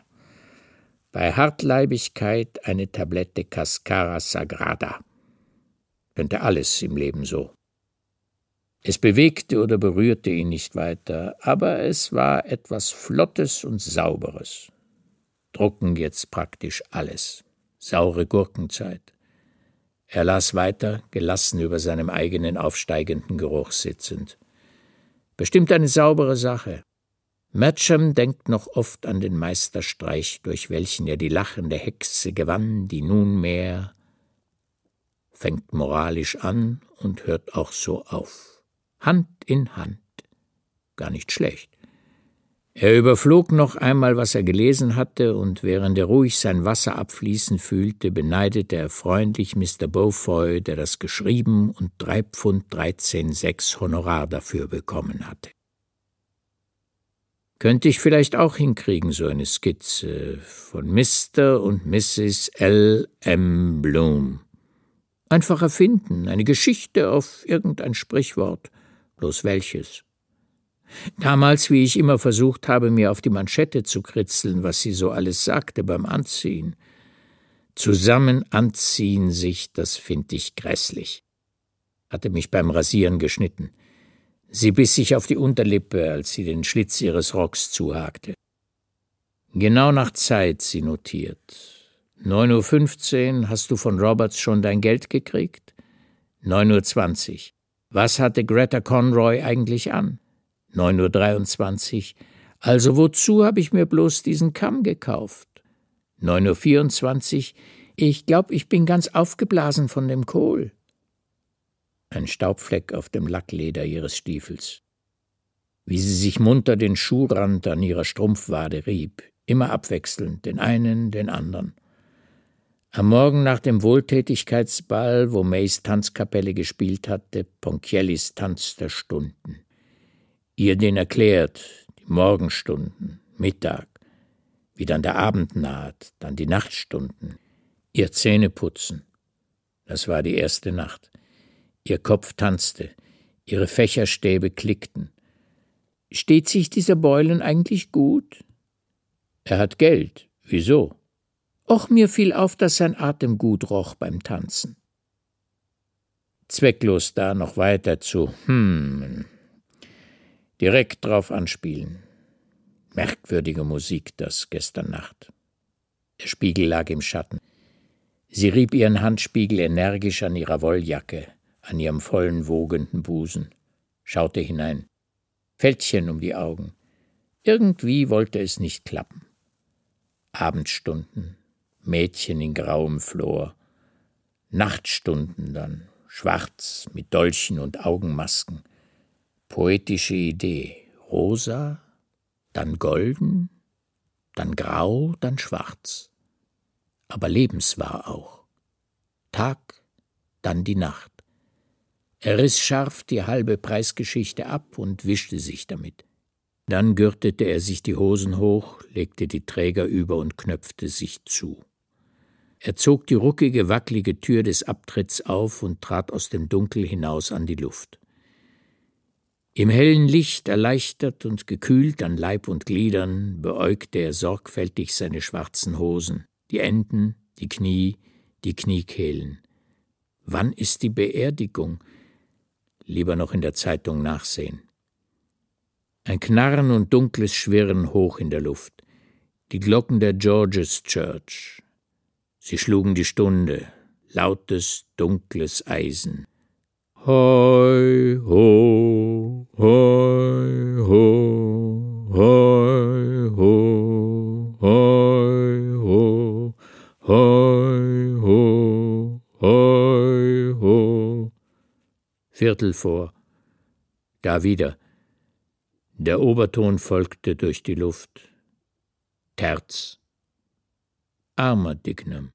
Bei Hartleibigkeit eine Tablette Cascara Sagrada könnte alles im Leben so. Es bewegte oder berührte ihn nicht weiter, aber es war etwas Flottes und Sauberes. Drucken jetzt praktisch alles. Saure Gurkenzeit. Er las weiter, gelassen über seinem eigenen aufsteigenden Geruch sitzend. Bestimmt eine saubere Sache. Matcham denkt noch oft an den Meisterstreich, durch welchen er die lachende Hexe gewann, die nunmehr fängt moralisch an und hört auch so auf. Hand in Hand. Gar nicht schlecht. Er überflog noch einmal, was er gelesen hatte, und während er ruhig sein Wasser abfließen fühlte, beneidete er freundlich Mr. Beaufoy, der das geschrieben und drei Pfund dreizehn sechs Honorar dafür bekommen hatte. Könnte ich vielleicht auch hinkriegen, so eine Skizze von Mr. und Mrs. L. M. Bloom. Einfach erfinden, eine Geschichte auf irgendein Sprichwort, bloß welches. Damals, wie ich immer versucht habe, mir auf die Manschette zu kritzeln, was sie so alles sagte beim Anziehen. Zusammen anziehen sich, das find ich grässlich. Hatte mich beim Rasieren geschnitten. Sie biss sich auf die Unterlippe, als sie den Schlitz ihres Rocks zuhakte. Genau nach Zeit sie notiert. 9.15 Uhr hast du von Roberts schon dein Geld gekriegt? 9.20 Uhr. Was hatte Greta Conroy eigentlich an? 9.23 Uhr. Also wozu habe ich mir bloß diesen Kamm gekauft? 9.24 Uhr. Ich glaube, ich bin ganz aufgeblasen von dem Kohl. Ein Staubfleck auf dem Lackleder ihres Stiefels. Wie sie sich munter den Schuhrand an ihrer Strumpfwade rieb, immer abwechselnd, den einen, den anderen. Am Morgen nach dem Wohltätigkeitsball, wo Mays Tanzkapelle gespielt hatte, Ponchiellis Tanz der Stunden. Ihr den erklärt, die Morgenstunden, Mittag, wie dann der Abend naht, dann die Nachtstunden, ihr Zähne putzen. Das war die erste Nacht. Ihr Kopf tanzte, ihre Fächerstäbe klickten. Steht sich dieser Beulen eigentlich gut? Er hat Geld. Wieso? Och mir fiel auf, dass sein Atem gut roch beim Tanzen. Zwecklos da noch weiter zu hm, direkt drauf anspielen. Merkwürdige Musik das gestern Nacht. Der Spiegel lag im Schatten. Sie rieb ihren Handspiegel energisch an ihrer Wolljacke, an ihrem vollen, wogenden Busen, schaute hinein. Fältchen um die Augen. Irgendwie wollte es nicht klappen. Abendstunden, Mädchen in grauem Flor, Nachtstunden dann, schwarz, mit Dolchen und Augenmasken, poetische Idee, rosa, dann golden, dann grau, dann schwarz, aber lebenswahr auch. Tag, dann die Nacht. Er riss scharf die halbe Preisgeschichte ab und wischte sich damit. Dann gürtete er sich die Hosen hoch, legte die Träger über und knöpfte sich zu. Er zog die ruckige, wackelige Tür des Abtritts auf und trat aus dem Dunkel hinaus an die Luft. Im hellen Licht, erleichtert und gekühlt an Leib und Gliedern, beäugte er sorgfältig seine schwarzen Hosen, die Enden, die Knie, die Kniekehlen. Wann ist die Beerdigung? Lieber noch in der Zeitung nachsehen. Ein Knarren und dunkles Schwirren hoch in der Luft. Die Glocken der George's Church, Sie schlugen die Stunde, lautes, dunkles Eisen. Hoi, ho, hoi, ho, hoi, ho, hoi, ho, hoi, ho, hoi, ho. Viertel vor. Da wieder. Der Oberton folgte durch die Luft. Terz armer Dignam.